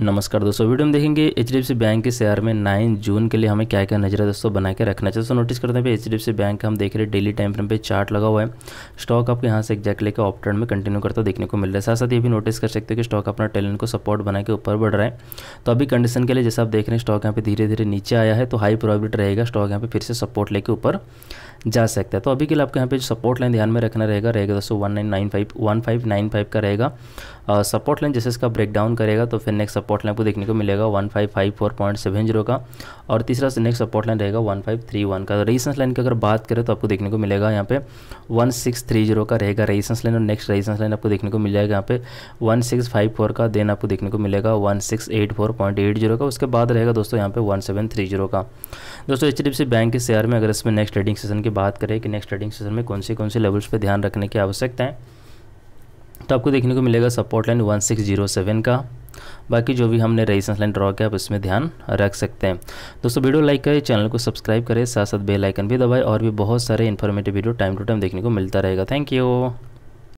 नमस्कार दोस्तों वीडियो में देखेंगे एच बैंक के शेयर में 9 जून के लिए हमें क्या क्या नजर है दोस्तों बना के रखना चाहिए दोस्तों नोटिस करते हैं एच डी बैंक हम देख रहे हैं डेली टाइम फ्रेम पे चार्ट लगा हुआ है स्टॉक आपको यहाँ से एक्जैक्ट लेकर ऑप में कंटिन्यू करता देखने को मिल रहा है साथ साथ ये भी नोटिस कर सकते हो कि स्टॉक अपना टैलेंट को सपोर्ट बना के ऊपर बढ़ रहा है तो अभी कंडीशन के लिए जैसे आप देख रहे हैं स्टॉक यहाँ पे धीरे धीरे नीचे आया है तो हाई प्रॉफिट रहेगा स्टॉक यहाँ पे फिर से सपोर्ट लेकर ऊपर जा सकता है तो अभी के लिए आपको यहाँ पे सपोर्ट लाइन ध्यान में रखना रहेगा रहेगा दोस्तों one nine nine five one five nine five का रहेगा सपोर्ट uh, लाइन जैसे इसका ब्रेक डाउन करेगा तो फिर नेक्स्ट सपोर्ट लाइन को देखने को मिलेगा one five five four point seven zero का और तीसरा नेक्स्ट सपोर्ट लाइन रहेगा वन फाइव थ्री वन का रेजिस्टेंस लाइन की अगर बात करें तो आपको देखने को मिलेगा यहाँ पे वन सिक्स थ्री जीरो का रहेगा रेजिस्टेंस लाइन और नेक्स्ट रेजिस्टेंस लाइन आपको देखने को मिल जाएगा यहाँ पे वन सिक्स फाइव फोर का देन आपको देखने को मिलेगा one six eight four point eight zero का उसके बाद रहेगा दोस्तों यहाँ पे वन सेवन थ्री जीरो का दोस्तों H D F C bank के शेयर में अगर इसमें नेक्स्ट ट्रेडिंग सेशन की बात करें कि नेक्स्ट ट्रेडिंग सेशन में कौन से कौन से लेवल्स पर ध्यान रखने की आवश्यकता है तो आपको देखने को मिलेगा सपोर्ट लाइन 1607 का बाकी जो भी हमने रेजिस्टेंस लाइन ड्रॉ किया आप इसमें ध्यान रख सकते हैं दोस्तों वीडियो लाइक करें चैनल को सब्सक्राइब करें साथ साथ बेल आइकन भी दबाएं और भी बहुत सारे informative video time to time देखने को मिलता रहेगा थैंक यू